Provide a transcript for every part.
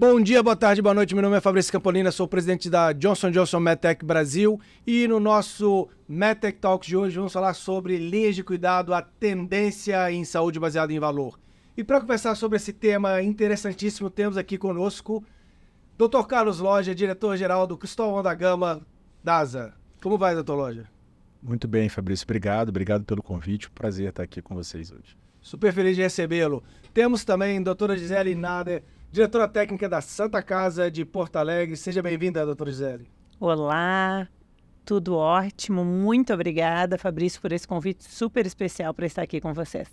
Bom dia, boa tarde, boa noite. Meu nome é Fabrício Campolina, sou presidente da Johnson Johnson Medtech Brasil e no nosso Medtech Talks de hoje vamos falar sobre linhas de cuidado, a tendência em saúde baseada em valor. E para conversar sobre esse tema interessantíssimo, temos aqui conosco Dr. Carlos Loja, diretor-geral do Cristóvão da Gama, DASA. Como vai, doutor Loja? Muito bem, Fabrício. Obrigado, obrigado pelo convite. Prazer estar aqui com vocês hoje. Super feliz de recebê-lo. Temos também a doutora Gisele Nader, diretora técnica da Santa Casa de Porto Alegre. Seja bem-vinda, doutora Gisele. Olá, tudo ótimo. Muito obrigada, Fabrício, por esse convite super especial para estar aqui com vocês.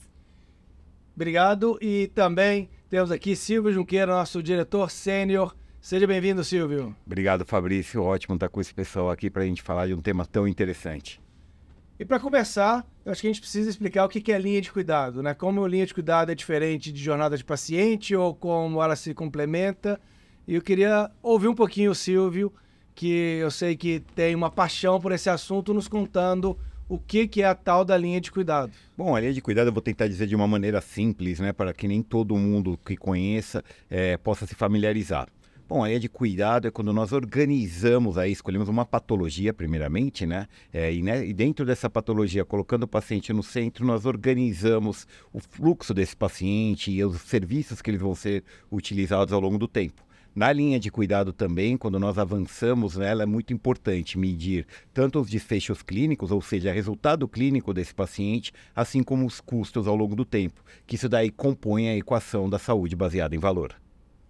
Obrigado. E também temos aqui Silvio Junqueira, nosso diretor sênior. Seja bem-vindo, Silvio. Obrigado, Fabrício. Ótimo estar com esse pessoal aqui para a gente falar de um tema tão interessante. E para começar, eu acho que a gente precisa explicar o que é linha de cuidado, né? Como a linha de cuidado é diferente de jornada de paciente ou como ela se complementa. E eu queria ouvir um pouquinho o Silvio, que eu sei que tem uma paixão por esse assunto, nos contando o que, que é a tal da linha de cuidado. Bom, a linha de cuidado eu vou tentar dizer de uma maneira simples, né? Para que nem todo mundo que conheça é, possa se familiarizar. Bom, a área é de cuidado é quando nós organizamos aí, escolhemos uma patologia primeiramente, né? É, e, né? e, dentro dessa patologia, colocando o paciente no centro, nós organizamos o fluxo desse paciente e os serviços que eles vão ser utilizados ao longo do tempo. Na linha de cuidado também, quando nós avançamos nela, é muito importante medir tanto os desfechos clínicos, ou seja, o resultado clínico desse paciente, assim como os custos ao longo do tempo, que isso daí compõe a equação da saúde baseada em valor.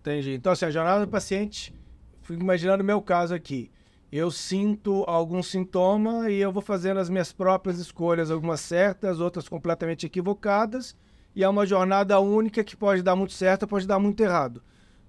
Entendi. Então, assim, a jornada do paciente, fico imaginando o meu caso aqui. Eu sinto algum sintoma e eu vou fazendo as minhas próprias escolhas, algumas certas, outras completamente equivocadas, e é uma jornada única que pode dar muito certo, pode dar muito errado.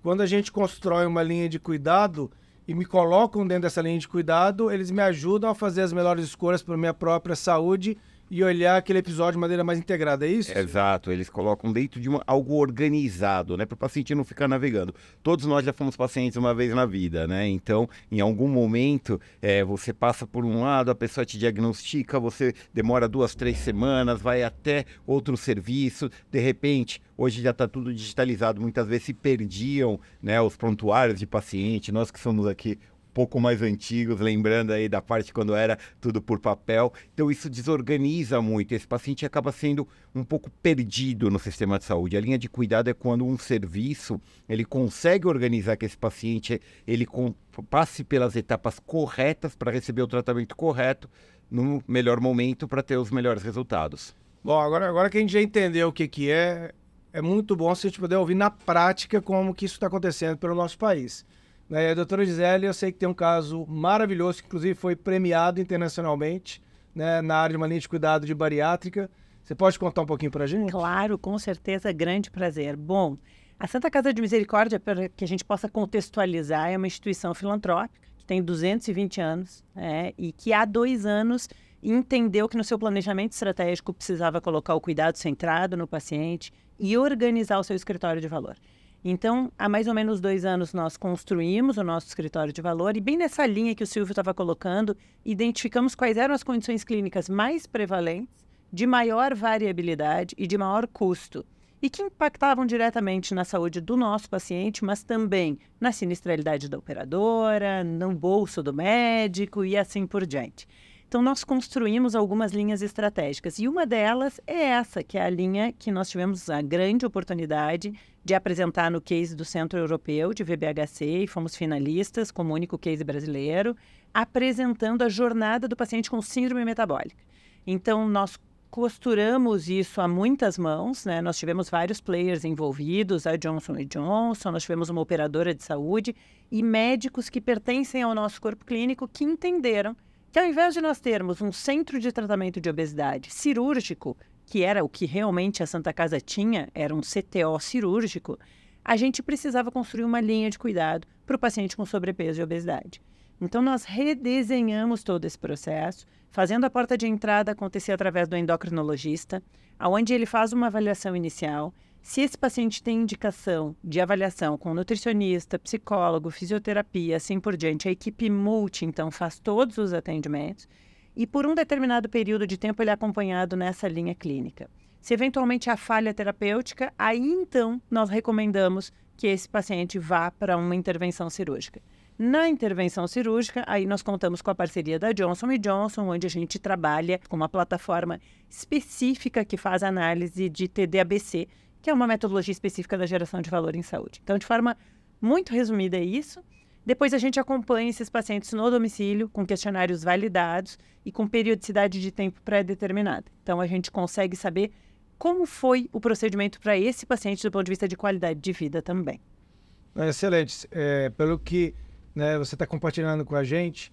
Quando a gente constrói uma linha de cuidado e me colocam dentro dessa linha de cuidado, eles me ajudam a fazer as melhores escolhas para minha própria saúde e olhar aquele episódio de maneira mais integrada, é isso? Exato, eles colocam dentro de uma, algo organizado, né? Para o paciente não ficar navegando. Todos nós já fomos pacientes uma vez na vida, né? Então, em algum momento, é, você passa por um lado, a pessoa te diagnostica, você demora duas, três semanas, vai até outro serviço, de repente hoje já está tudo digitalizado. Muitas vezes se perdiam né, os prontuários de paciente. Nós que somos aqui pouco mais antigos, lembrando aí da parte quando era tudo por papel. Então isso desorganiza muito. Esse paciente acaba sendo um pouco perdido no sistema de saúde. A linha de cuidado é quando um serviço ele consegue organizar que esse paciente ele passe pelas etapas corretas para receber o tratamento correto no melhor momento para ter os melhores resultados. Bom, agora, agora que a gente já entendeu o que, que é, é muito bom se a gente puder ouvir na prática como que isso está acontecendo pelo nosso país. Né? A doutora Gisele, eu sei que tem um caso maravilhoso, que inclusive foi premiado internacionalmente né, na área de uma linha de cuidado de bariátrica. Você pode contar um pouquinho para a gente? Claro, com certeza, grande prazer. Bom, a Santa Casa de Misericórdia, para que a gente possa contextualizar, é uma instituição filantrópica que tem 220 anos né, e que há dois anos entendeu que no seu planejamento estratégico precisava colocar o cuidado centrado no paciente e organizar o seu escritório de valor. Então, há mais ou menos dois anos, nós construímos o nosso escritório de valor e, bem nessa linha que o Silvio estava colocando, identificamos quais eram as condições clínicas mais prevalentes, de maior variabilidade e de maior custo, e que impactavam diretamente na saúde do nosso paciente, mas também na sinistralidade da operadora, no bolso do médico e assim por diante. Então, nós construímos algumas linhas estratégicas e uma delas é essa, que é a linha que nós tivemos a grande oportunidade de apresentar no case do Centro Europeu de VBHC e fomos finalistas como único case brasileiro, apresentando a jornada do paciente com síndrome metabólica. Então, nós costuramos isso a muitas mãos, né? Nós tivemos vários players envolvidos, a Johnson Johnson, nós tivemos uma operadora de saúde e médicos que pertencem ao nosso corpo clínico que entenderam que ao invés de nós termos um centro de tratamento de obesidade cirúrgico, que era o que realmente a Santa Casa tinha, era um CTO cirúrgico, a gente precisava construir uma linha de cuidado para o paciente com sobrepeso e obesidade. Então, nós redesenhamos todo esse processo, fazendo a porta de entrada acontecer através do endocrinologista, onde ele faz uma avaliação inicial, se esse paciente tem indicação de avaliação com nutricionista, psicólogo, fisioterapia, assim por diante, a equipe multi, então, faz todos os atendimentos e por um determinado período de tempo ele é acompanhado nessa linha clínica. Se eventualmente há falha terapêutica, aí então nós recomendamos que esse paciente vá para uma intervenção cirúrgica. Na intervenção cirúrgica, aí nós contamos com a parceria da Johnson Johnson, onde a gente trabalha com uma plataforma específica que faz análise de TDABC, que é uma metodologia específica da geração de valor em saúde. Então, de forma muito resumida, é isso. Depois a gente acompanha esses pacientes no domicílio, com questionários validados e com periodicidade de tempo pré-determinada. Então a gente consegue saber como foi o procedimento para esse paciente do ponto de vista de qualidade de vida também. Excelente. É, pelo que né, você está compartilhando com a gente,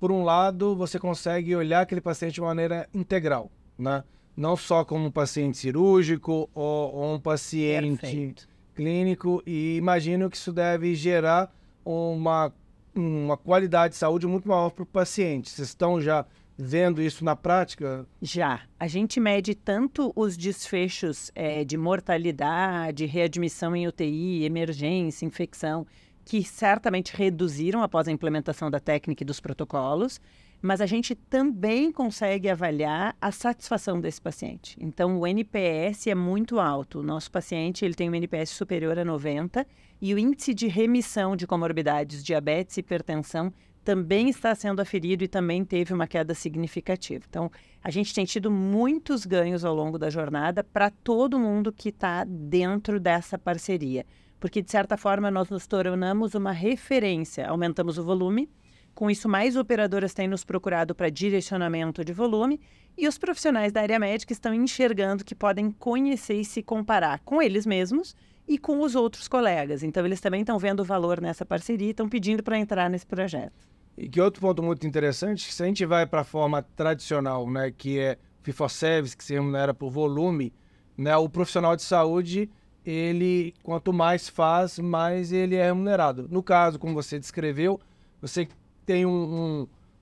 por um lado, você consegue olhar aquele paciente de maneira integral, né? não só como um paciente cirúrgico ou, ou um paciente Perfeito. clínico, e imagino que isso deve gerar uma, uma qualidade de saúde muito maior para o paciente. Vocês estão já vendo isso na prática? Já. A gente mede tanto os desfechos é, de mortalidade, readmissão em UTI, emergência, infecção, que certamente reduziram após a implementação da técnica e dos protocolos mas a gente também consegue avaliar a satisfação desse paciente. Então, o NPS é muito alto. O nosso paciente ele tem um NPS superior a 90 e o índice de remissão de comorbidades, diabetes e hipertensão também está sendo aferido e também teve uma queda significativa. Então, a gente tem tido muitos ganhos ao longo da jornada para todo mundo que está dentro dessa parceria. Porque, de certa forma, nós nos tornamos uma referência, aumentamos o volume, com isso, mais operadoras têm nos procurado para direcionamento de volume e os profissionais da área médica estão enxergando que podem conhecer e se comparar com eles mesmos e com os outros colegas. Então, eles também estão vendo valor nessa parceria e estão pedindo para entrar nesse projeto. E que outro ponto muito interessante, se a gente vai para a forma tradicional, né, que é FIFO Service, que se remunera por volume, né, o profissional de saúde, ele quanto mais faz, mais ele é remunerado. No caso, como você descreveu, você tem um,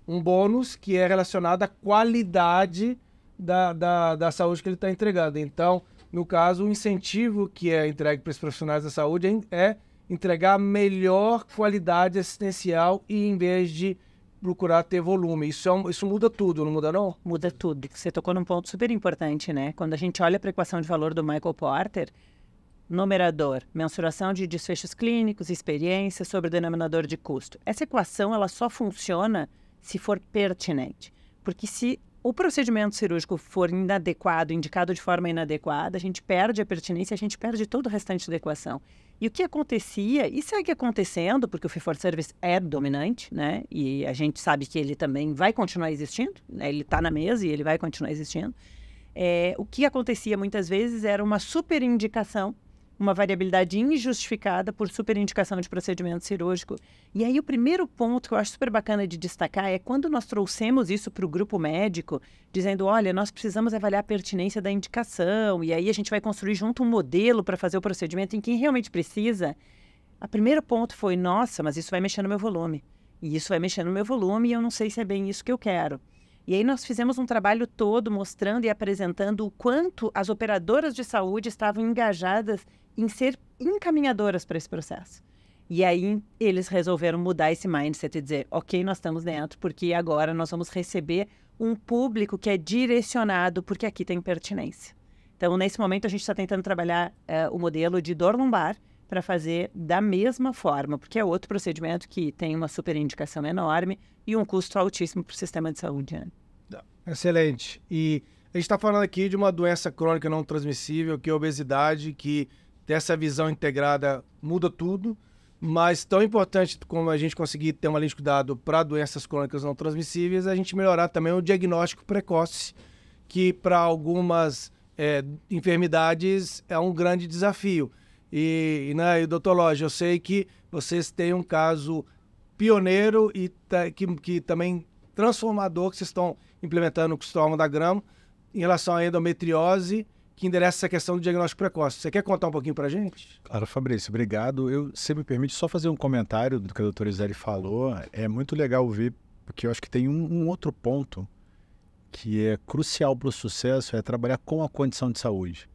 um, um bônus que é relacionado à qualidade da, da, da saúde que ele está entregando. Então, no caso, o incentivo que é entregue para os profissionais da saúde é, é entregar melhor qualidade assistencial e em vez de procurar ter volume. Isso, é um, isso muda tudo, não muda não? Muda tudo. Você tocou num ponto super importante, né? Quando a gente olha para a equação de valor do Michael Porter, numerador, mensuração de desfechos clínicos, experiência sobre o denominador de custo. Essa equação ela só funciona se for pertinente, porque se o procedimento cirúrgico for inadequado, indicado de forma inadequada, a gente perde a pertinência, a gente perde todo o restante da equação. E o que acontecia, e segue acontecendo, porque o fee for service é dominante, né? E a gente sabe que ele também vai continuar existindo, né? ele está na mesa e ele vai continuar existindo. É, o que acontecia muitas vezes era uma superindicação uma variabilidade injustificada por superindicação de procedimento cirúrgico. E aí o primeiro ponto que eu acho super bacana de destacar é quando nós trouxemos isso para o grupo médico, dizendo, olha, nós precisamos avaliar a pertinência da indicação, e aí a gente vai construir junto um modelo para fazer o procedimento em quem realmente precisa. A primeiro ponto foi, nossa, mas isso vai mexer no meu volume. E isso vai mexer no meu volume e eu não sei se é bem isso que eu quero. E aí nós fizemos um trabalho todo mostrando e apresentando o quanto as operadoras de saúde estavam engajadas em ser encaminhadoras para esse processo. E aí eles resolveram mudar esse mindset e dizer, ok, nós estamos dentro, porque agora nós vamos receber um público que é direcionado, porque aqui tem pertinência. Então, nesse momento, a gente está tentando trabalhar uh, o modelo de dor lombar para fazer da mesma forma, porque é outro procedimento que tem uma super indicação enorme e um custo altíssimo para o sistema de saúde. Né? Tá, excelente. E a gente está falando aqui de uma doença crônica não transmissível, que é a obesidade, que ter essa visão integrada muda tudo, mas tão importante como a gente conseguir ter uma linha de cuidado para doenças crônicas não transmissíveis, a gente melhorar também o diagnóstico precoce, que para algumas é, enfermidades é um grande desafio. E, e, né, e doutor Loja, eu sei que vocês têm um caso pioneiro e que, que também transformador que vocês estão implementando com o Storm da Grama em relação à endometriose que endereça essa questão do diagnóstico precoce. Você quer contar um pouquinho para a gente? Claro, Fabrício, obrigado. Eu, se me permite, só fazer um comentário do que a doutora Iseli falou. É muito legal ver, porque eu acho que tem um, um outro ponto que é crucial para o sucesso, é trabalhar com a condição de saúde.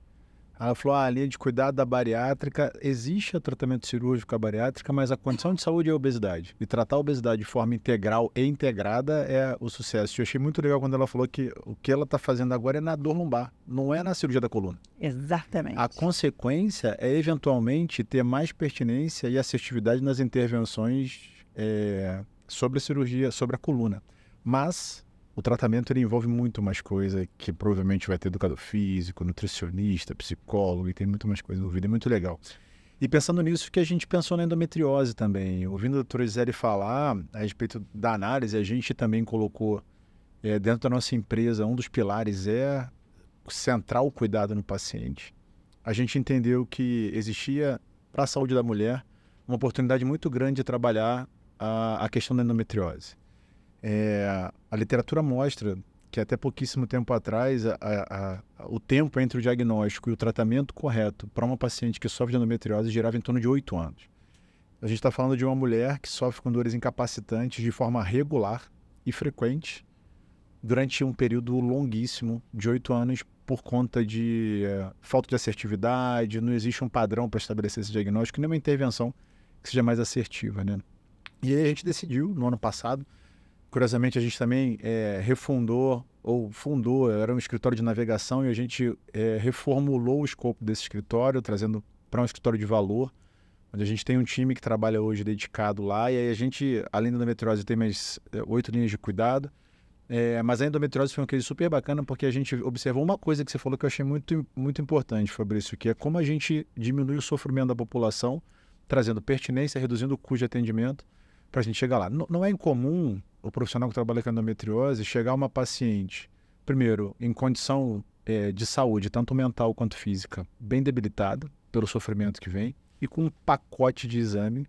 Ela falou: ah, a linha de cuidado da bariátrica, existe o tratamento cirúrgico à bariátrica, mas a condição de saúde é a obesidade. E tratar a obesidade de forma integral e integrada é o sucesso. Eu achei muito legal quando ela falou que o que ela está fazendo agora é na dor lumbar, não é na cirurgia da coluna. Exatamente. A consequência é, eventualmente, ter mais pertinência e assertividade nas intervenções é, sobre a cirurgia, sobre a coluna. Mas o tratamento ele envolve muito mais coisa que provavelmente vai ter educador físico, nutricionista, psicólogo, e tem muito mais coisa envolvida, é muito legal. E pensando nisso, que a gente pensou na endometriose também. Ouvindo a doutora Gisele falar a respeito da análise, a gente também colocou é, dentro da nossa empresa, um dos pilares é central o cuidado no paciente. A gente entendeu que existia, para a saúde da mulher, uma oportunidade muito grande de trabalhar a, a questão da endometriose. É, a literatura mostra que até pouquíssimo tempo atrás a, a, a, o tempo entre o diagnóstico e o tratamento correto para uma paciente que sofre de endometriose girava em torno de 8 anos. A gente está falando de uma mulher que sofre com dores incapacitantes de forma regular e frequente durante um período longuíssimo de 8 anos por conta de é, falta de assertividade, não existe um padrão para estabelecer esse diagnóstico, nem uma intervenção que seja mais assertiva, né? E aí a gente decidiu, no ano passado, curiosamente, a gente também é, refundou, ou fundou, era um escritório de navegação e a gente é, reformulou o escopo desse escritório, trazendo para um escritório de valor, onde a gente tem um time que trabalha hoje dedicado lá. E aí a gente, além da endometriose, tem mais é, oito linhas de cuidado. É, mas a endometriose foi um case super bacana porque a gente observou uma coisa que você falou que eu achei muito, muito importante, Fabrício, que é como a gente diminui o sofrimento da população, trazendo pertinência, reduzindo o custo de atendimento para a gente chegar lá. N não é incomum o profissional que trabalha com endometriose, chegar uma paciente, primeiro, em condição é, de saúde, tanto mental quanto física, bem debilitada pelo sofrimento que vem, e com um pacote de exame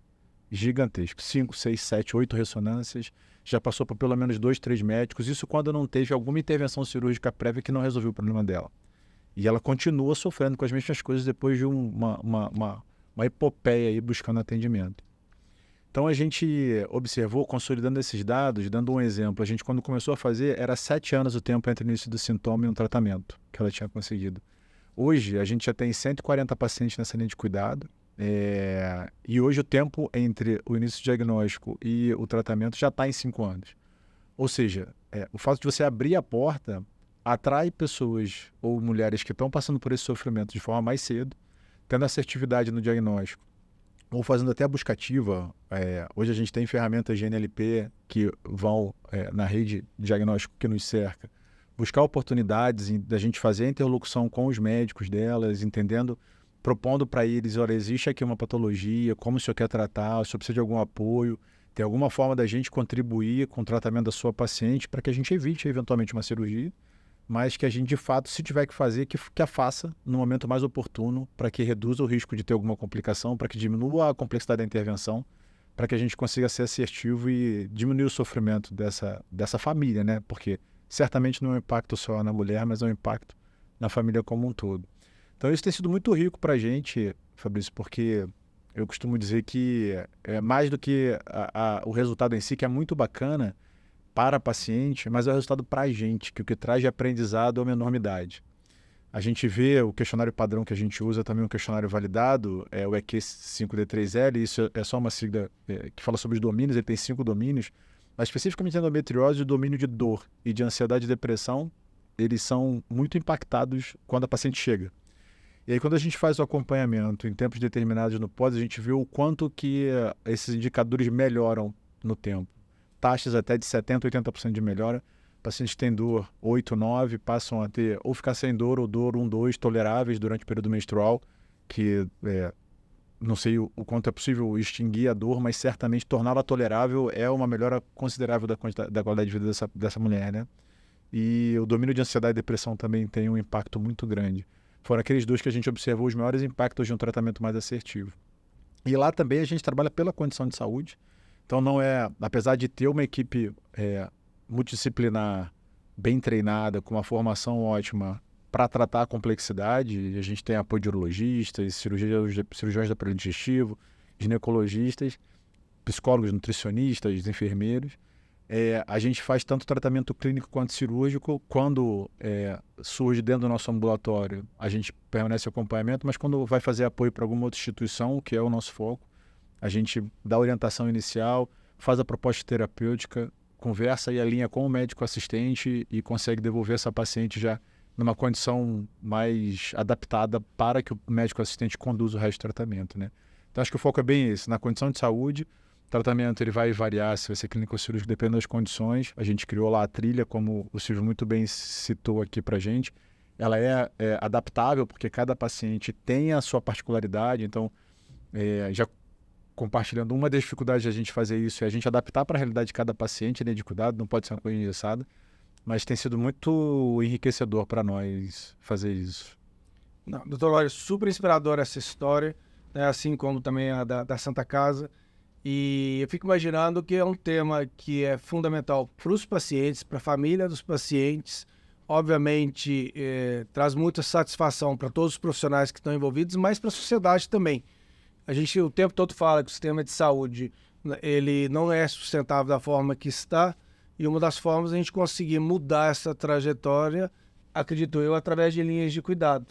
gigantesco. 5, 6, 7, 8 ressonâncias, já passou por pelo menos dois, três médicos, isso quando não teve alguma intervenção cirúrgica prévia que não resolveu o problema dela. E ela continua sofrendo com as mesmas coisas depois de uma, uma, uma, uma epopeia aí buscando atendimento. Então a gente observou, consolidando esses dados, dando um exemplo, a gente quando começou a fazer era sete anos o tempo entre o início do sintoma e um tratamento que ela tinha conseguido. Hoje a gente já tem 140 pacientes nessa linha de cuidado é... e hoje o tempo entre o início do diagnóstico e o tratamento já está em cinco anos. Ou seja, é, o fato de você abrir a porta atrai pessoas ou mulheres que estão passando por esse sofrimento de forma mais cedo, tendo assertividade no diagnóstico ou fazendo até a buscativa. É, hoje a gente tem ferramentas GNLP que vão é, na rede diagnóstico que nos cerca buscar oportunidades da gente fazer a interlocução com os médicos delas, entendendo, propondo para eles, olha, existe aqui uma patologia, como o senhor quer tratar, o senhor precisa de algum apoio, tem alguma forma da gente contribuir com o tratamento da sua paciente para que a gente evite eventualmente uma cirurgia mas que a gente, de fato, se tiver que fazer, que, que a faça no momento mais oportuno, para que reduza o risco de ter alguma complicação, para que diminua a complexidade da intervenção, para que a gente consiga ser assertivo e diminuir o sofrimento dessa, dessa família, né? Porque certamente não é um impacto só na mulher, mas é um impacto na família como um todo. Então, isso tem sido muito rico para a gente, Fabrício, porque eu costumo dizer que é mais do que a, a, o resultado em si, que é muito bacana, para paciente, mas é o resultado para a gente, que o que traz de aprendizado é uma enormidade. A gente vê o questionário padrão que a gente usa, também um questionário validado, é o EQ5D3L, isso é só uma sigla é, que fala sobre os domínios, ele tem cinco domínios, mas especificamente na endometriose, o domínio de dor e de ansiedade e depressão, eles são muito impactados quando a paciente chega. E aí quando a gente faz o acompanhamento em tempos determinados no pós, a gente vê o quanto que é, esses indicadores melhoram no tempo taxas até de 70%, 80% de melhora. Pacientes que têm dor 8, 9 passam a ter ou ficar sem dor ou dor 1, 2 toleráveis durante o período menstrual, que é, não sei o, o, quanto é possível extinguir a dor, mas certamente torná-la tolerável é uma melhora considerável da, da qualidade de vida dessa, dessa mulher, né? E o domínio de ansiedade e depressão também tem um impacto muito grande. Foram aqueles dois que a gente observou os maiores impactos de um tratamento mais assertivo. E lá também a gente trabalha pela condição de saúde. Então não é, apesar de ter uma equipe é, multidisciplinar bem treinada, com uma formação ótima para tratar a complexidade, a gente tem apoio de urologistas, cirurgiões, cirurgiões do aparelho digestivo, ginecologistas, psicólogos, nutricionistas, enfermeiros. É, a gente faz tanto tratamento clínico quanto cirúrgico. Quando é, surge dentro do nosso ambulatório, a gente permanece acompanhamento, mas quando vai fazer apoio para alguma outra instituição, que é o nosso foco, a gente dá a orientação inicial, faz a proposta terapêutica, conversa e alinha com o médico assistente e consegue devolver essa paciente já numa condição mais adaptada para que o médico assistente conduza o resto do tratamento, né? Então acho que o foco é bem esse, na condição de saúde, o tratamento ele vai variar, se vai ser clínico ou cirúrgico, depende das condições. A gente criou lá a trilha, como o Silvio muito bem citou aqui para gente. Ela é, é adaptável porque cada paciente tem a sua particularidade, então é, já compartilhando. Uma das dificuldades de a gente fazer isso é a gente adaptar para a realidade de cada paciente, né, de cuidado, não pode ser uma coisa engessada. Mas tem sido muito enriquecedor para nós fazer isso. Não, doutor Lório, super inspiradora essa história, né, assim como também a da, da Santa Casa. E eu fico imaginando que é um tema que é fundamental para os pacientes, para a família dos pacientes. Obviamente, eh, traz muita satisfação para todos os profissionais que estão envolvidos, mas para a sociedade também. A gente o tempo todo fala que o sistema de saúde ele não é sustentável da forma que está e uma das formas é a gente conseguir mudar essa trajetória, acredito eu, através de linhas de cuidado.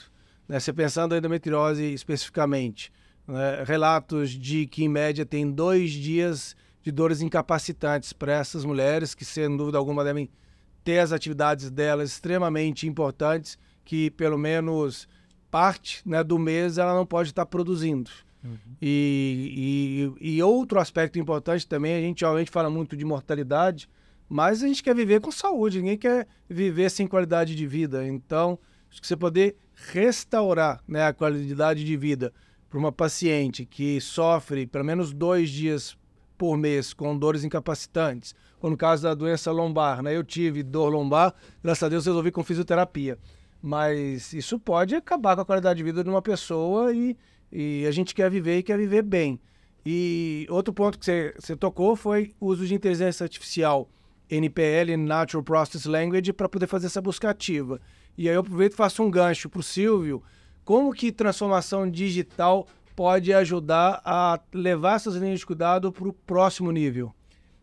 Né? Você pensando em endometriose especificamente, né? relatos de que em média tem dois dias de dores incapacitantes para essas mulheres que sem dúvida alguma devem ter as atividades delas extremamente importantes que pelo menos parte né, do mês ela não pode estar produzindo. Uhum. E, e, e, outro aspecto importante também, a gente realmente fala muito de mortalidade, mas a gente quer viver com saúde, ninguém quer viver sem qualidade de vida. Então, acho que você poder restaurar né, a qualidade de vida para uma paciente que sofre pelo menos dois dias por mês com dores incapacitantes, ou no caso da doença lombar, né? Eu tive dor lombar, graças a Deus resolvi com fisioterapia. Mas isso pode acabar com a qualidade de vida de uma pessoa e, e a gente quer viver e quer viver bem. E outro ponto que você, você tocou foi o uso de inteligência artificial, NPL, Natural Process Language, para poder fazer essa busca ativa. E aí eu aproveito e faço um gancho para o Silvio. Como que transformação digital pode ajudar a levar essas linhas de cuidado para o próximo nível?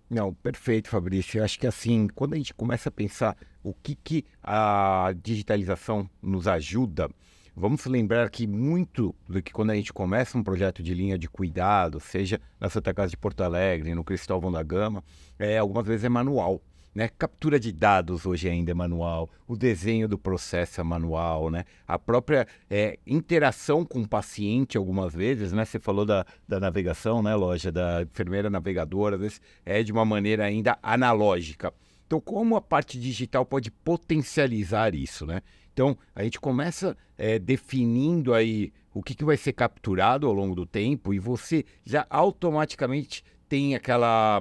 Não, perfeito, Fabrício. Eu acho que assim, quando a gente começa a pensar o que, que a digitalização nos ajuda, Vamos lembrar que muito do que quando a gente começa um projeto de linha de cuidado, seja na Santa Casa de Porto Alegre, no Cristóvão da Gama, é, algumas vezes é manual. Né? Captura de dados hoje ainda é manual, o desenho do processo é manual, né? A própria é, interação com o paciente algumas vezes, né? Você falou da, da navegação, né, loja da enfermeira navegadora, às vezes é de uma maneira ainda analógica. Então, como a parte digital pode potencializar isso, né? Então, a gente começa é, definindo aí o que, que vai ser capturado ao longo do tempo e você já automaticamente tem aquela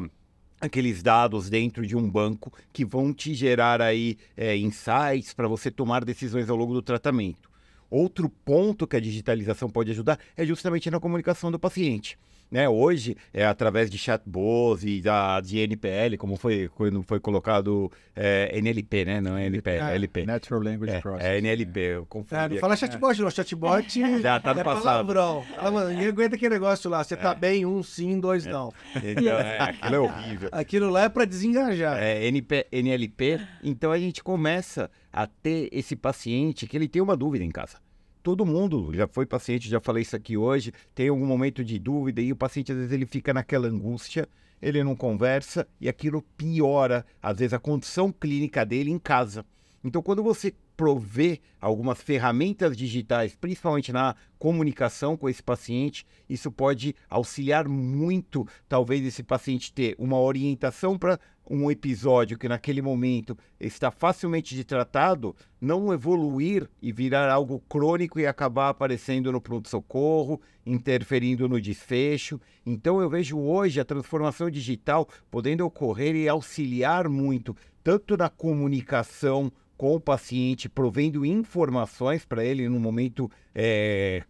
aqueles dados dentro de um banco que vão te gerar aí é, insights para você tomar decisões ao longo do tratamento. Outro ponto que a digitalização pode ajudar é justamente na comunicação do paciente né? Hoje é através de chatbots e da de NPL, como foi quando foi colocado é, eh, NLP, né? Não é NLP, é LP. Natural Language é, É NLP, é. eu confundi. É, não fala chatbot, não. Chatbot Já tá no é passado. Fala, mano, ninguém aguenta aquele negócio lá. Você tá é. bem, um sim, dois não. É, então, é, aquilo é horrível. Aquilo lá é para desengajar. É NP, NLP. Então a gente começa a ter esse paciente que ele tem uma dúvida em casa todo mundo já foi paciente, já falei isso aqui hoje, tem algum momento de dúvida e o paciente às vezes ele fica naquela angústia, ele não conversa e aquilo piora, às vezes, a condição clínica dele em casa. Então, quando você prover algumas ferramentas digitais, principalmente na comunicação com esse paciente, isso pode auxiliar muito, talvez, esse paciente ter uma orientação para um episódio que naquele momento está facilmente de tratado, não evoluir e virar algo crônico e acabar aparecendo no pronto-socorro, interferindo no desfecho. Então eu vejo hoje a transformação digital podendo ocorrer e auxiliar muito, tanto na comunicação com o paciente, provendo informações para ele no momento, é,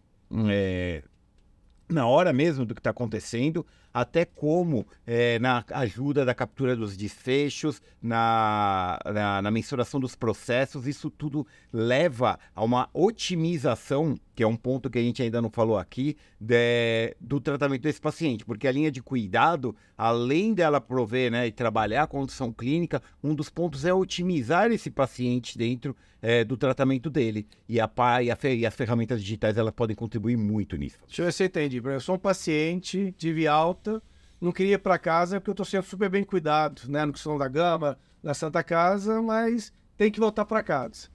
é, na hora mesmo do que está acontecendo, até como é, na ajuda da captura dos desfechos, na, na, na mensuração dos processos, isso tudo leva a uma otimização, que é um ponto que a gente ainda não falou aqui, de, do tratamento desse paciente, porque a linha de cuidado, além dela prover né, e trabalhar a condição clínica, um dos pontos é otimizar esse paciente dentro é, do tratamento dele. E, a, e, a, e as ferramentas digitais elas podem contribuir muito nisso. Deixa eu ver se eu entendi. Eu sou um paciente, tive alta não queria ir para casa porque eu estou sendo super bem cuidado, né, no São da Gama, na Santa Casa, mas tem que voltar para casa.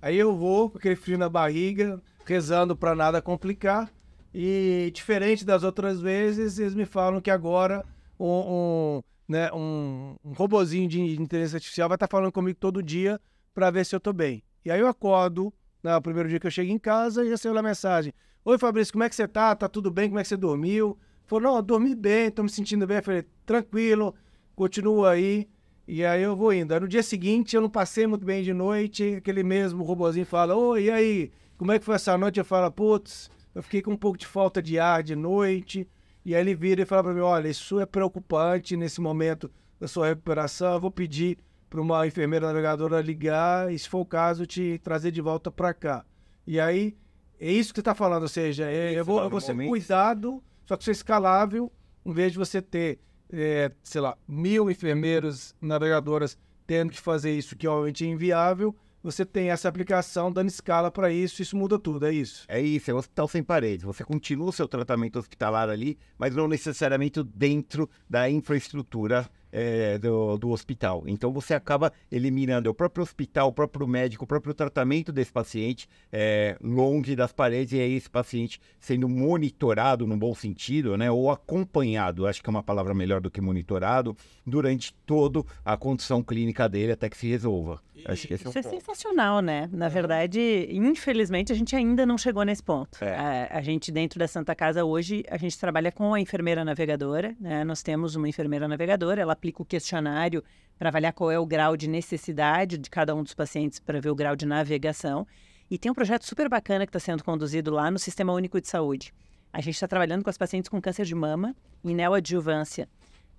Aí eu vou com aquele frio na barriga, rezando para nada complicar. E diferente das outras vezes, eles me falam que agora um, um, né, um, um robozinho de inteligência artificial vai estar tá falando comigo todo dia para ver se eu estou bem. E aí eu acordo, no né, primeiro dia que eu chego em casa, e recebo a mensagem. Oi, Fabrício, como é que você tá? Tá tudo bem? Como é que você dormiu? Falou, não, eu dormi bem, tô me sentindo bem. Eu falei, tranquilo, continua aí. E aí eu vou indo. Aí no dia seguinte eu não passei muito bem de noite, aquele mesmo robozinho fala, ô, e aí, como é que foi essa noite? Eu falo, putz, eu fiquei com um pouco de falta de ar de noite. E aí ele vira e fala para mim, olha, isso é preocupante nesse momento da sua recuperação, eu vou pedir para uma enfermeira navegadora ligar e, se for o caso, te trazer de volta para cá. E aí, é isso que você está falando, ou seja, é, eu vou, ser momento. cuidado só que isso é escalável, em vez de você ter, é, sei lá, mil enfermeiros, navegadoras tendo que fazer isso, que é obviamente é inviável, você tem essa aplicação dando escala para isso, isso muda tudo, é isso. É isso, é um hospital sem paredes. Você continua o seu tratamento hospitalar ali, mas não necessariamente dentro da infraestrutura é, do, do hospital. Então você acaba eliminando é o próprio hospital, o próprio médico, o próprio tratamento desse paciente é, longe das paredes e aí é esse paciente sendo monitorado no bom sentido, né, ou acompanhado, acho que é uma palavra melhor do que monitorado, durante toda a condição clínica dele até que se resolva. E, acho que esse é isso é, sensacional, né? Na verdade, infelizmente a gente ainda não chegou nesse ponto. É. A, a gente dentro da Santa Casa hoje a gente trabalha com a enfermeira navegadora, né? Nós temos uma enfermeira navegadora, ela aplica o questionário para avaliar qual é o grau de necessidade de cada um dos pacientes para ver o grau de navegação. E tem um projeto super bacana que está sendo conduzido lá no Sistema Único de Saúde. A gente está trabalhando com as pacientes com câncer de mama e neoadjuvância,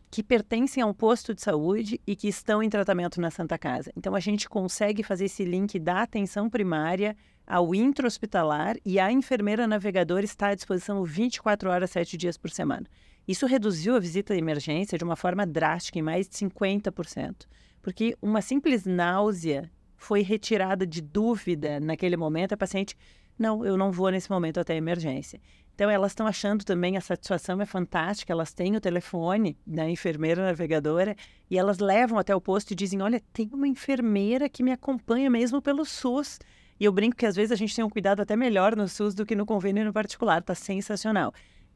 que pertencem a um posto de saúde e que estão em tratamento na Santa Casa. Então, a gente consegue fazer esse link da atenção primária ao intra-hospitalar e a enfermeira navegadora está à disposição 24 horas, 7 dias por semana. Isso reduziu a visita de emergência de uma forma drástica, em mais de 50%, porque uma simples náusea foi retirada de dúvida naquele momento. A paciente, não, eu não vou nesse momento até a emergência. Então, elas estão achando também a satisfação é fantástica. Elas têm o telefone da né, enfermeira navegadora e elas levam até o posto e dizem: Olha, tem uma enfermeira que me acompanha mesmo pelo SUS. E eu brinco que às vezes a gente tem um cuidado até melhor no SUS do que no convênio no particular. Tá sensacional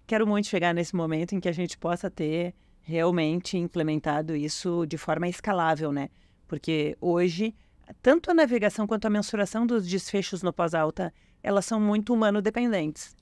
quero muito chegar nesse momento em que a gente possa ter realmente implementado isso de forma escalável, né? Porque hoje, tanto a navegação quanto a mensuração dos desfechos no pós-alta, elas são muito humano-dependentes.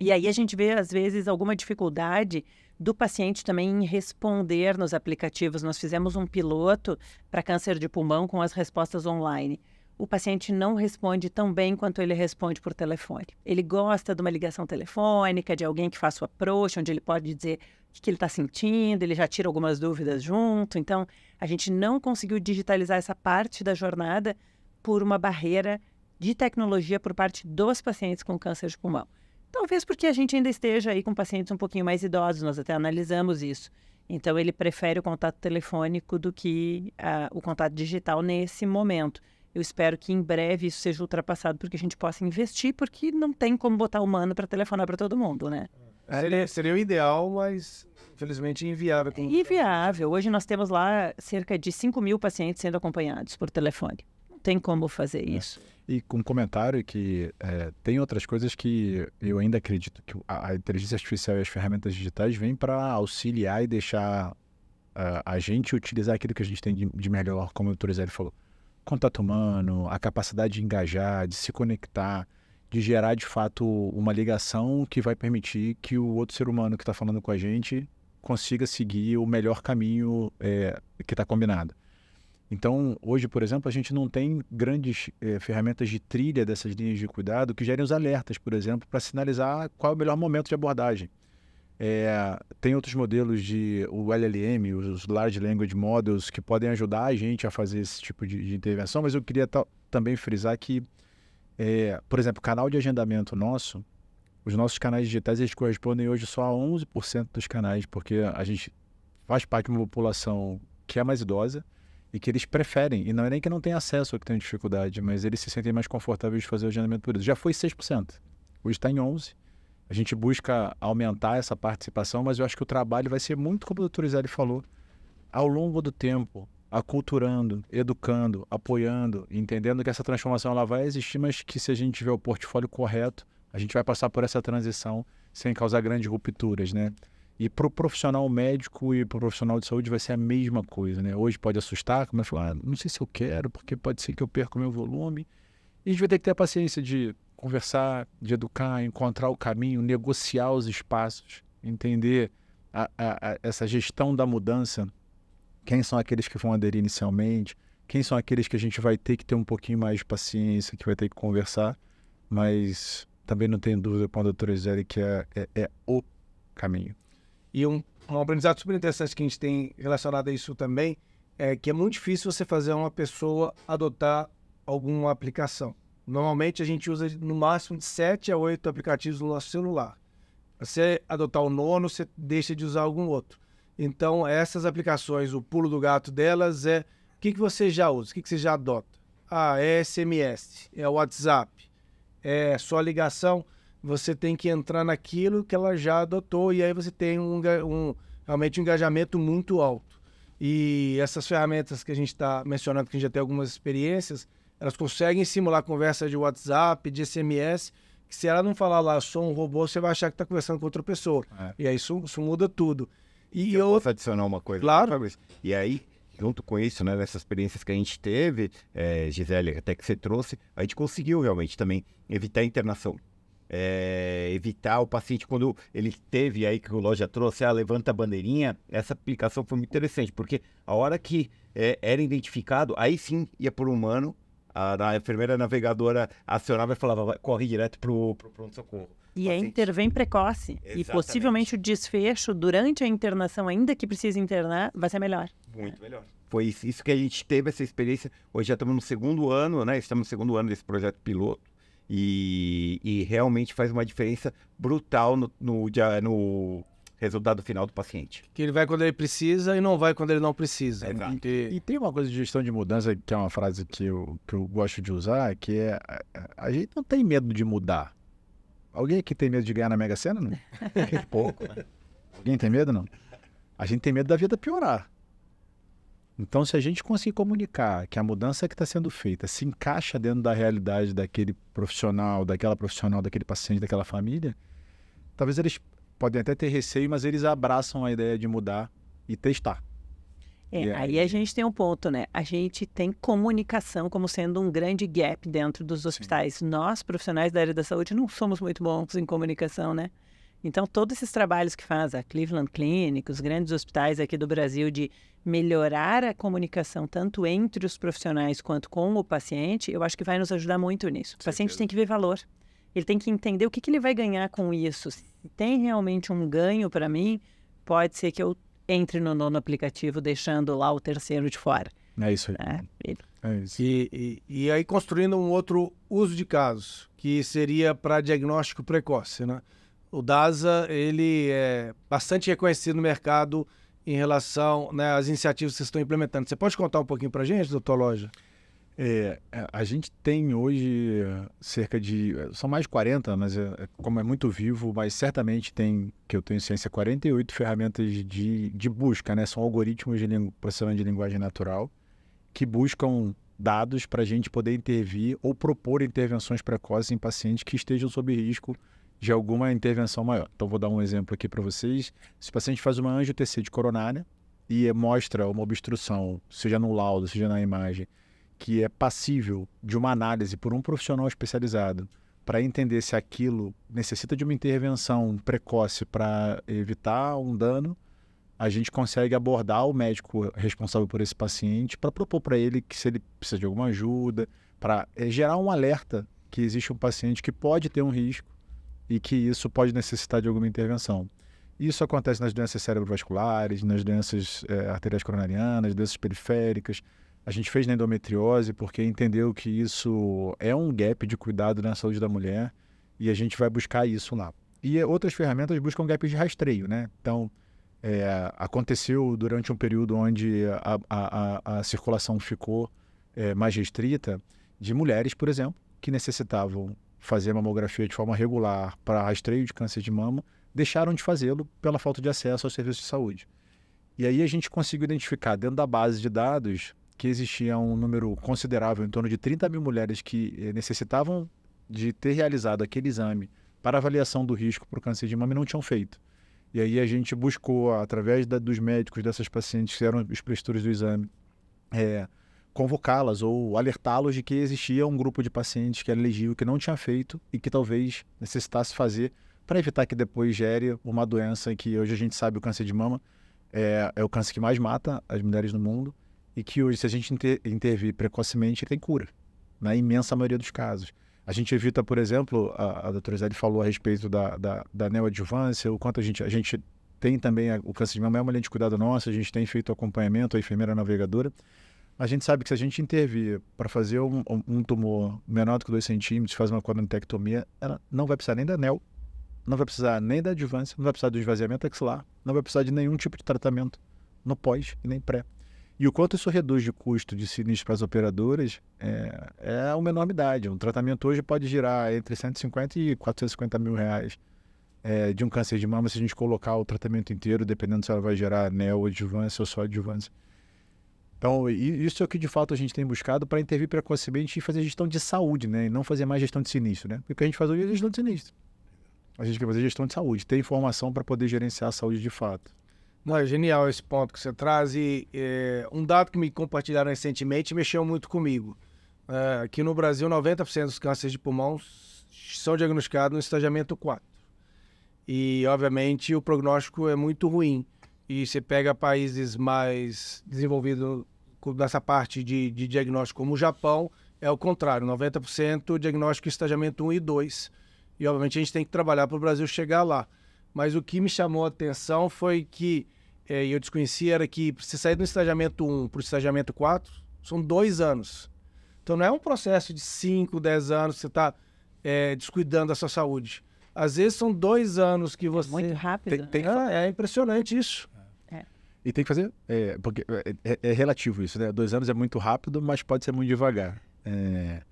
E aí a gente vê, às vezes, alguma dificuldade do paciente também em responder nos aplicativos. Nós fizemos um piloto para câncer de pulmão com as respostas online o paciente não responde tão bem quanto ele responde por telefone. Ele gosta de uma ligação telefônica, de alguém que faça o approach, onde ele pode dizer o que ele está sentindo, ele já tira algumas dúvidas junto. Então, a gente não conseguiu digitalizar essa parte da jornada por uma barreira de tecnologia por parte dos pacientes com câncer de pulmão. Talvez porque a gente ainda esteja aí com pacientes um pouquinho mais idosos, nós até analisamos isso. Então, ele prefere o contato telefônico do que uh, o contato digital nesse momento. Eu espero que em breve isso seja ultrapassado porque a gente possa investir, porque não tem como botar humano para telefonar para todo mundo, né? É. Seria, seria o ideal, mas infelizmente inviável. É inviável. Hoje nós temos lá cerca de 5 mil pacientes sendo acompanhados por telefone. Não tem como fazer é. isso. E com um comentário que é, tem outras coisas que eu ainda acredito que a, inteligência artificial e as ferramentas digitais vêm para auxiliar e deixar uh, a gente utilizar aquilo que a gente tem de, de melhor, como o Turizelli falou contato humano, a capacidade de engajar, de se conectar, de gerar de fato uma ligação que vai permitir que o outro ser humano que está falando com a gente consiga seguir o melhor caminho é, que está combinado. Então, hoje, por exemplo, a gente não tem grandes é, ferramentas de trilha dessas linhas de cuidado que gerem os alertas, por exemplo, para sinalizar qual é o melhor momento de abordagem. É, tem outros modelos de o LLM, os Large Language Models, que podem ajudar a gente a fazer esse tipo de, de intervenção, mas eu queria também frisar que, é, por exemplo, canal de agendamento nosso, os nossos canais digitais eles correspondem hoje só a 11% dos canais, porque a gente faz parte de uma população que é mais idosa e que eles preferem, e não é nem que não tem acesso ou que tem dificuldade, mas eles se sentem mais confortáveis de fazer o agendamento por isso. Já foi 6%, hoje está em 11%. A gente busca aumentar essa participação, mas eu acho que o trabalho vai ser muito, como o doutor Isélio falou, ao longo do tempo, aculturando, educando, apoiando, entendendo que essa transformação ela vai existir, mas que se a gente tiver o portfólio correto, a gente vai passar por essa transição sem causar grandes rupturas, né? E para o profissional médico e para o profissional de saúde vai ser a mesma coisa, né? Hoje pode assustar, mas falar, ah, não sei se eu quero, porque pode ser que eu perca o meu volume. E a gente vai ter que ter a paciência de conversar, de educar, encontrar o caminho, negociar os espaços, entender a, a, a, essa gestão da mudança. Quem são aqueles que vão aderir inicialmente? Quem são aqueles que a gente vai ter que ter um pouquinho mais de paciência, que vai ter que conversar? Mas também não tenho dúvida com a doutora Gisele que é, é, é o caminho. E um, um aprendizado super interessante que a gente tem relacionado a isso também é que é muito difícil você fazer uma pessoa adotar alguma aplicação. Normalmente a gente usa no máximo de 7 a 8 aplicativos no nosso celular. Você adotar o nono, você deixa de usar algum outro. Então, essas aplicações, o pulo do gato delas é o que, que você já usa, o que, que você já adota. Ah, é SMS, é WhatsApp, é só ligação. Você tem que entrar naquilo que ela já adotou e aí você tem um, um realmente um engajamento muito alto. E essas ferramentas que a gente está mencionando, que a gente já tem algumas experiências, elas conseguem simular conversa de WhatsApp, de SMS, que se ela não falar lá, eu sou um robô, você vai achar que está conversando com outra pessoa. É. E aí isso, isso, muda tudo. E eu, eu posso adicionar uma coisa? Claro. E aí, junto com isso, né, nessas experiências que a gente teve, é, Gisele, até que você trouxe, a gente conseguiu realmente também evitar a internação. É, evitar o paciente quando ele teve aí que o loja trouxe, ah, levanta a bandeirinha, essa aplicação foi muito interessante, porque a hora que é, era identificado, aí sim ia por humano, a, a enfermeira navegadora acionava e falava, corre direto pro, o pronto-socorro. E é a intervém precoce. Exatamente. E possivelmente o desfecho durante a internação, ainda que precise internar, vai ser melhor. Muito é. melhor. Foi isso que a gente teve, essa experiência. Hoje já estamos no segundo ano, né? Estamos no segundo ano desse projeto piloto. E, e realmente faz uma diferença brutal no, no, no resultado final do paciente. Que ele vai quando ele precisa e não vai quando ele não precisa. Exato. E tem uma coisa de gestão de mudança, que é uma frase que eu, que eu gosto de usar, que é a gente não tem medo de mudar. Alguém aqui tem medo de ganhar na Mega Sena? Não? Pouco. Alguém tem medo, não? A gente tem medo da vida piorar. Então, se a gente conseguir comunicar que a mudança que está sendo feita se encaixa dentro da realidade daquele profissional, daquela profissional, daquele paciente, daquela família, talvez eles podem até ter receio, mas eles abraçam a ideia de mudar e testar. É, yeah. É aí a gente tem um ponto, né? A gente tem comunicação como sendo um grande gap dentro dos hospitais. Sim. Nós, profissionais da área da saúde, não somos muito bons em comunicação, né? Então, todos esses trabalhos que faz a Cleveland Clinic, os grandes hospitais aqui do Brasil, de melhorar a comunicação tanto entre os profissionais quanto com o paciente, eu acho que vai nos ajudar muito nisso. O paciente tem que ver valor ele tem que entender o que, que ele vai ganhar com isso. Se tem realmente um ganho para mim, pode ser que eu entre no nono aplicativo deixando lá o terceiro de fora. É isso aí. É, né? ele... é isso. E, e, e aí construindo um outro uso de casos, que seria para diagnóstico precoce, né? O DASA, ele é bastante reconhecido no mercado em relação né, às iniciativas que vocês estão implementando. Você pode contar um pouquinho para a gente, doutor Loja? É, é, a gente tem hoje eh, cerca de. Eh, são mais de 40, mas é, é, como é muito vivo, mas certamente tem, que eu tenho ciência, 48 ferramentas de, de busca, né? São algoritmos de processamento de linguagem natural que buscam dados para a gente poder intervir ou propor intervenções precoces em pacientes que estejam sob risco de alguma intervenção maior. Então, vou dar um exemplo aqui para vocês. Se o paciente faz uma angiotc de coronária e mostra uma obstrução, seja no laudo, seja na imagem, que é passível de uma análise por um profissional especializado para entender se aquilo necessita de uma intervenção precoce para evitar um dano, a gente consegue abordar o médico responsável por esse paciente para propor para ele que se ele precisa de alguma ajuda, para eh, gerar um alerta que existe um paciente que pode ter um risco e que isso pode necessitar de alguma intervenção. Isso acontece nas doenças cerebrovasculares, nas doenças é, arteriais coronarianas, doenças periféricas, a gente fez na endometriose porque entendeu que isso é um gap de cuidado na saúde da mulher e a gente vai buscar isso lá. E outras ferramentas buscam gap de rastreio, né? Então, é, aconteceu durante um período onde a, a, a circulação ficou é, mais restrita de mulheres, por exemplo, que necessitavam fazer mamografia de forma regular para rastreio de câncer de mama, deixaram de fazê-lo pela falta de acesso aos serviços de saúde. E aí a gente conseguiu identificar dentro da base de dados que existia um número considerável, em torno de 30 mil mulheres que eh, necessitavam de ter realizado aquele exame para avaliação do risco para o câncer de mama e não tinham feito. E aí a gente buscou, através da, dos médicos dessas pacientes que eram os prestadores do exame, é, convocá-las ou alertá-los de que existia um grupo de pacientes que era elegível, que não tinha feito e que talvez necessitasse fazer para evitar que depois gere uma doença que hoje a gente sabe o câncer de mama é, é o câncer que mais mata as mulheres no mundo e que hoje, se a gente intervir precocemente, tem cura, na né, imensa maioria dos casos. A gente evita, por exemplo, a, a doutora Zé falou a respeito da, da, da neoadjuvância, o quanto a gente, a gente tem também a, o câncer de mama, é uma linha de cuidado nossa, a gente tem feito acompanhamento, a enfermeira navegadora. A gente sabe que se a gente intervir para fazer um, um tumor menor do que 2 centímetros, faz uma coronitectomia, ela não vai precisar nem da neo não vai precisar nem da adjuvância, não vai precisar do esvaziamento axilar, não vai precisar de nenhum tipo de tratamento no pós e nem pré. E o quanto isso reduz de custo de sinistro para as operadoras é, é uma enormidade. Um tratamento hoje pode girar entre 150 e 450 mil reais é, de um câncer de mama se a gente colocar o tratamento inteiro, dependendo se ela vai gerar neoadjuvância ou só adjuvância. Então, isso é o que de fato a gente tem buscado para intervir precocemente e fazer gestão de saúde, né? E não fazer mais gestão de sinistro, né? Porque o que a gente faz hoje é gestão de sinistro. A gente quer fazer gestão de saúde, ter informação para poder gerenciar a saúde de fato. Não, é genial esse ponto que você traz. E é, um dado que me compartilharam recentemente mexeu muito comigo. É, aqui no Brasil, 90% dos cânceres de pulmão são diagnosticados no estagiamento 4. E, obviamente, o prognóstico é muito ruim. E você pega países mais desenvolvidos nessa parte de, de diagnóstico, como o Japão, é o contrário: 90% diagnóstico estagiamento 1 e 2. E, obviamente, a gente tem que trabalhar para o Brasil chegar lá. Mas o que me chamou a atenção foi que é, eu desconhecia era que você sair do estagiamento 1 para o estagiamento 4 são dois anos. Então não é um processo de 5, 10 anos que você está é, descuidando da sua saúde. Às vezes são dois anos que você. É muito rápido. Tem, tem né? ah, é impressionante isso. É. É. E tem que fazer, é, porque é, relativo isso, né? Dois anos é muito rápido, mas pode ser muito devagar. É,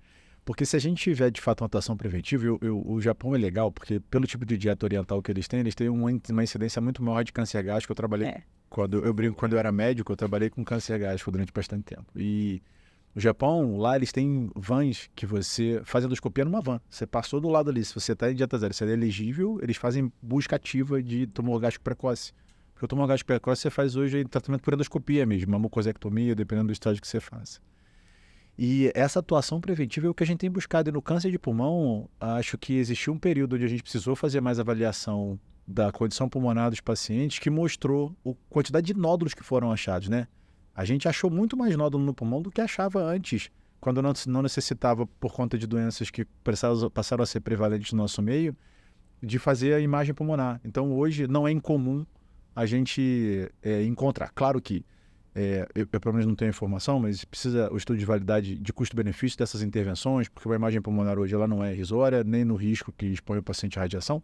porque se a gente tiver de fato uma atuação preventiva, eu, eu, o Japão é legal, porque pelo tipo de dieta oriental que eles têm, eles têm uma, incidência muito maior de câncer gástrico. Eu trabalhei. É. Quando, eu brinco, quando eu era médico, eu trabalhei com câncer gástrico durante bastante tempo. E o Japão, lá eles têm vans que você faz endoscopia numa van. Você passou do lado ali, se você está em dieta zero, você é elegível, eles fazem busca ativa de tumor gástrico precoce. Porque o tumor gástrico precoce você faz hoje tratamento por endoscopia mesmo, uma mucosectomia, dependendo do estágio que você faça. E essa atuação preventiva é o que a gente tem buscado. E no câncer de pulmão, acho que existiu um período onde a gente precisou fazer mais avaliação da condição pulmonar dos pacientes, que mostrou a quantidade de nódulos que foram achados, né? A gente achou muito mais nódulo no pulmão do que achava antes, quando não, necessitava, por conta de doenças que passaram a ser prevalentes no nosso meio, de fazer a imagem pulmonar. Então, hoje, não é incomum a gente é, encontrar. Claro que é, eu, eu, pelo menos não tenho informação, mas precisa o estudo de validade de custo-benefício dessas intervenções, porque uma imagem pulmonar hoje ela não é irrisória, nem no risco que expõe o paciente à radiação,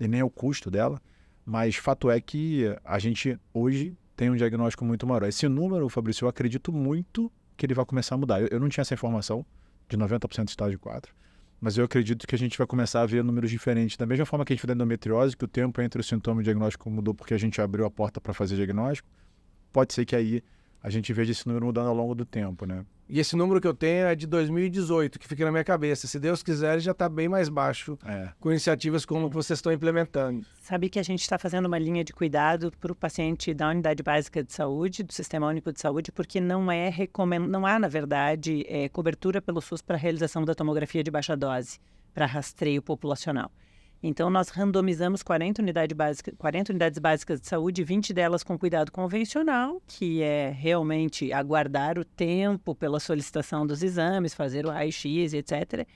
e nem é o custo dela. Mas fato é que a gente hoje tem um diagnóstico muito maior. Esse número, Fabrício, eu acredito muito que ele vai começar a mudar. Eu, eu não tinha essa informação de 90% estágio 4, mas eu acredito que a gente vai começar a ver números diferentes. Da mesma forma que a gente vê da endometriose, que o tempo entre o sintoma e o diagnóstico mudou porque a gente abriu a porta para fazer diagnóstico, pode ser que aí a gente veja esse número mudando ao longo do tempo, né? E esse número que eu tenho é de 2018, que fica na minha cabeça. Se Deus quiser, já está bem mais baixo é. com iniciativas como vocês estão implementando. Sabe que a gente está fazendo uma linha de cuidado para o paciente da unidade básica de saúde, do Sistema Único de Saúde, porque não é recomend... não há, na verdade, é, cobertura pelo SUS para a realização da tomografia de baixa dose para rastreio populacional. Então, nós randomizamos 40, unidade básica, 40 unidades básicas de saúde, 20 delas com cuidado convencional, que é realmente aguardar o tempo pela solicitação dos exames, fazer o raio-x, etc.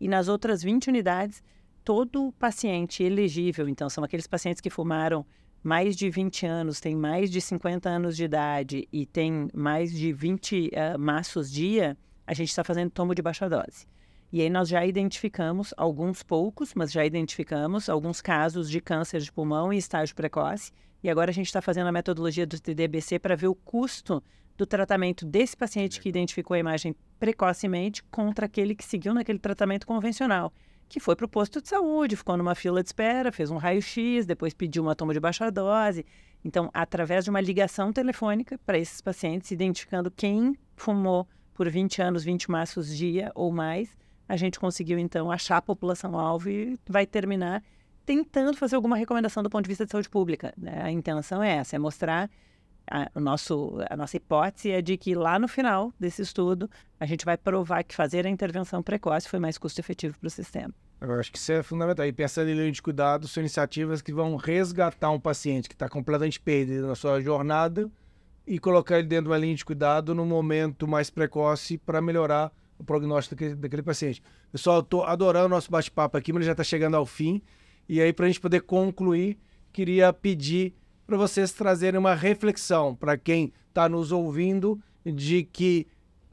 E nas outras 20 unidades, todo paciente elegível, então, são aqueles pacientes que fumaram mais de 20 anos, têm mais de 50 anos de idade e têm mais de 20 uh, eh, maços dia, a gente está fazendo tomo de baixa dose. E aí nós já identificamos alguns poucos, mas já identificamos alguns casos de câncer de pulmão em estágio precoce. E agora a gente está fazendo a metodologia do TDBC para ver o custo do tratamento desse paciente que identificou a imagem precocemente contra aquele que seguiu naquele tratamento convencional, que foi para o posto de saúde, ficou numa fila de espera, fez um raio-x, depois pediu uma toma de baixa dose. Então, através de uma ligação telefônica para esses pacientes, identificando quem fumou por 20 anos, 20 maços dia ou mais, a gente conseguiu, então, achar a população-alvo e vai terminar tentando fazer alguma recomendação do ponto de vista de saúde pública. Né? A intenção é essa, é mostrar a, o nosso, a nossa hipótese é de que lá no final desse estudo a gente vai provar que fazer a intervenção precoce foi mais custo efetivo para o sistema. Eu acho que isso é fundamental. E pensando em linha de cuidado, são iniciativas que vão resgatar um paciente que está completamente perdido na sua jornada e colocar ele dentro de uma linha de cuidado no momento mais precoce para melhorar o prognóstico daquele, daquele paciente. Pessoal, estou adorando o nosso bate-papo aqui, mas ele já está chegando ao fim. E aí, para a gente poder concluir, queria pedir para vocês trazerem uma reflexão para quem está nos ouvindo de que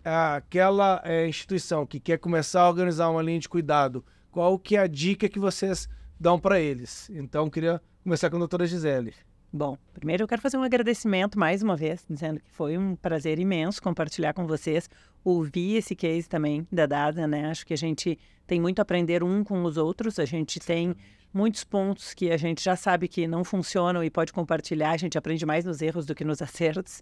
aquela é, instituição que quer começar a organizar uma linha de cuidado, qual que é a dica que vocês dão para eles? Então, queria começar com a doutora Gisele. Bom, primeiro eu quero fazer um agradecimento mais uma vez, dizendo que foi um prazer imenso compartilhar com vocês ouvir esse case também da Dada, né? Acho que a gente tem muito a aprender um com os outros, a gente tem muitos pontos que a gente já sabe que não funcionam e pode compartilhar, a gente aprende mais nos erros do que nos acertos.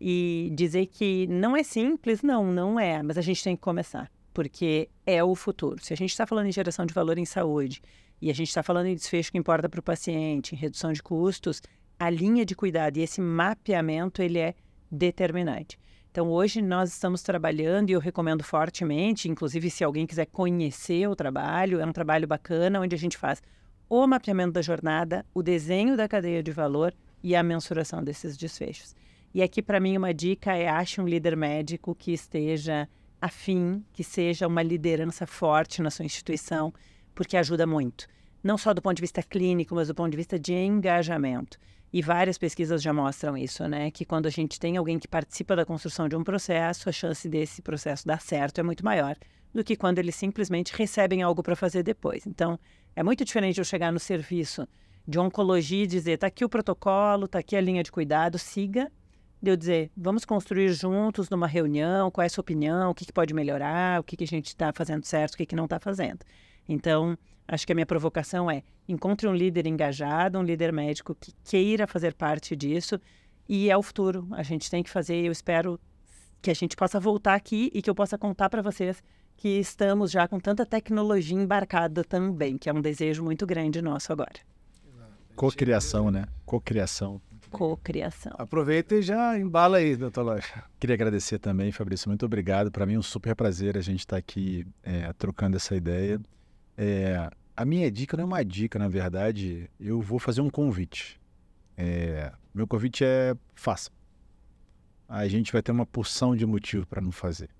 E dizer que não é simples, não, não é, mas a gente tem que começar, porque é o futuro. Se a gente está falando em geração de valor em saúde e a gente está falando em desfecho que importa para o paciente, em redução de custos, a linha de cuidado e esse mapeamento ele é determinante. Então, hoje nós estamos trabalhando, e eu recomendo fortemente, inclusive se alguém quiser conhecer o trabalho, é um trabalho bacana onde a gente faz o mapeamento da jornada, o desenho da cadeia de valor e a mensuração desses desfechos. E aqui, para mim, uma dica é ache um líder médico que esteja afim, que seja uma liderança forte na sua instituição, porque ajuda muito. Não só do ponto de vista clínico, mas do ponto de vista de engajamento. E várias pesquisas já mostram isso, né? Que quando a gente tem alguém que participa da construção de um processo, a chance desse processo dar certo é muito maior do que quando eles simplesmente recebem algo para fazer depois. Então, é muito diferente eu chegar no serviço de oncologia e dizer: tá aqui o protocolo, tá aqui a linha de cuidado, siga. De eu dizer: vamos construir juntos numa reunião, qual é a sua opinião, o que, que pode melhorar, o que, que a gente está fazendo certo, o que, que não está fazendo. Então, acho que a minha provocação é: encontre um líder engajado, um líder médico que queira fazer parte disso, e é o futuro. A gente tem que fazer, E eu espero que a gente possa voltar aqui e que eu possa contar para vocês que estamos já com tanta tecnologia embarcada também, que é um desejo muito grande nosso agora. Cocriação, né? Cocriação. Cocriação. Aproveita e já embala aí, doutor Loja. Queria agradecer também, Fabrício, muito obrigado. Para mim é um super prazer a gente estar tá aqui é, trocando essa ideia. É, a minha dica não é uma dica, na verdade, eu vou fazer um convite. É, meu convite é faça. A gente vai ter uma porção de motivo para não fazer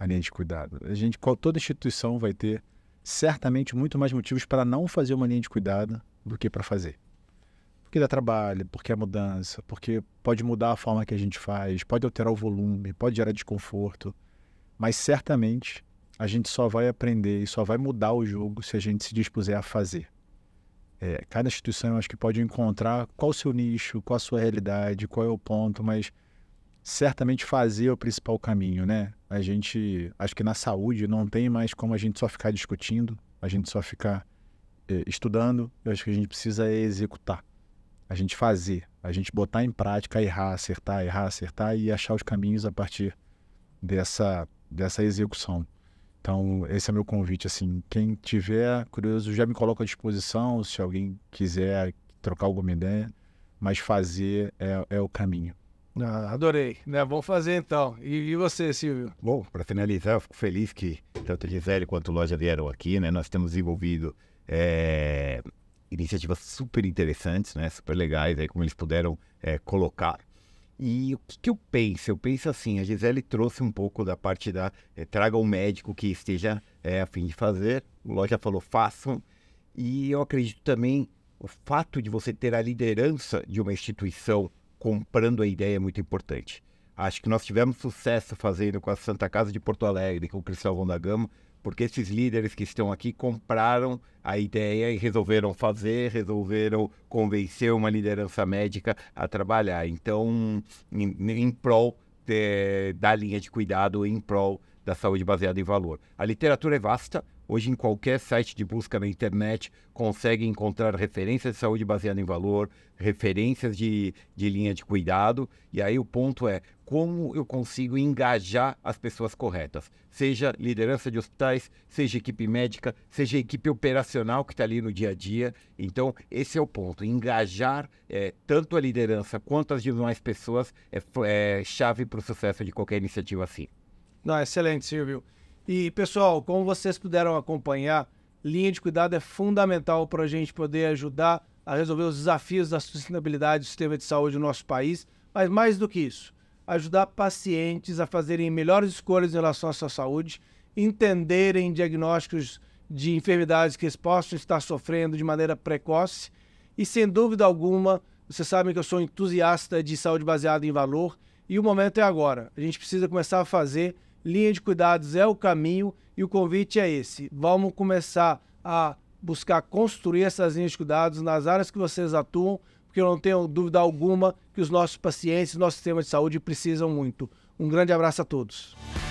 a linha de cuidado. A gente, toda instituição vai ter certamente muito mais motivos para não fazer uma linha de cuidado do que para fazer. Porque dá trabalho, porque é mudança, porque pode mudar a forma que a gente faz, pode alterar o volume, pode gerar desconforto. Mas certamente a gente só vai aprender e só vai mudar o jogo se a gente se dispuser a fazer. É, cada instituição, eu acho que pode encontrar qual o seu nicho, qual a sua realidade, qual é o ponto, mas certamente fazer é o principal caminho, né? A gente, acho que na saúde não tem mais como a gente só ficar discutindo, a gente só ficar é, estudando, eu acho que a gente precisa executar, a gente fazer, a gente botar em prática, errar, acertar, errar, acertar e achar os caminhos a partir dessa, dessa execução. Então, esse é meu convite, assim, quem tiver curioso, já me coloca à disposição, se alguém quiser trocar alguma ideia, mas fazer é, é o caminho. Ah, adorei, né? Vamos fazer então. E, e você, Silvio? Bom, para finalizar, eu fico feliz que tanto Gisele quanto Loja vieram aqui, né? Nós temos envolvido é, iniciativas super interessantes, né? Super legais, aí como eles puderam é, colocar e o que, eu penso? Eu penso assim, a Gisele trouxe um pouco da parte da é, traga um médico que esteja é, a fim de fazer. O Loja falou, façam. E eu acredito também o fato de você ter a liderança de uma instituição comprando a ideia é muito importante. Acho que nós tivemos sucesso fazendo com a Santa Casa de Porto Alegre, com o Cristóvão da Gama, porque esses líderes que estão aqui compraram a ideia e resolveram fazer, resolveram convencer uma liderança médica a trabalhar. Então, em, em prol de, da linha de cuidado, em prol da saúde baseada em valor. A literatura é vasta, Hoje, em qualquer site de busca na internet, consegue encontrar referências de saúde baseada em valor, referências de, de linha de cuidado. E aí o ponto é como eu consigo engajar as pessoas corretas, seja liderança de hospitais, seja equipe médica, seja equipe operacional que está ali no dia a dia. Então, esse é o ponto. Engajar é, tanto a liderança quanto as demais pessoas é, é chave para o sucesso de qualquer iniciativa assim. Não, excelente, Silvio. E, pessoal, como vocês puderam acompanhar, linha de cuidado é fundamental para a gente poder ajudar a resolver os desafios da sustentabilidade do sistema de saúde do nosso país, mas mais do que isso, ajudar pacientes a fazerem melhores escolhas em relação à sua saúde, entenderem diagnósticos de enfermidades que eles possam estar sofrendo de maneira precoce e, sem dúvida alguma, vocês sabem que eu sou entusiasta de saúde baseada em valor e o momento é agora. A gente precisa começar a fazer linha de cuidados é o caminho e o convite é esse. Vamos começar a buscar construir essas linhas de cuidados nas áreas que vocês atuam, porque eu não tenho dúvida alguma que os nossos pacientes, nosso sistema de saúde precisam muito. Um grande abraço a todos.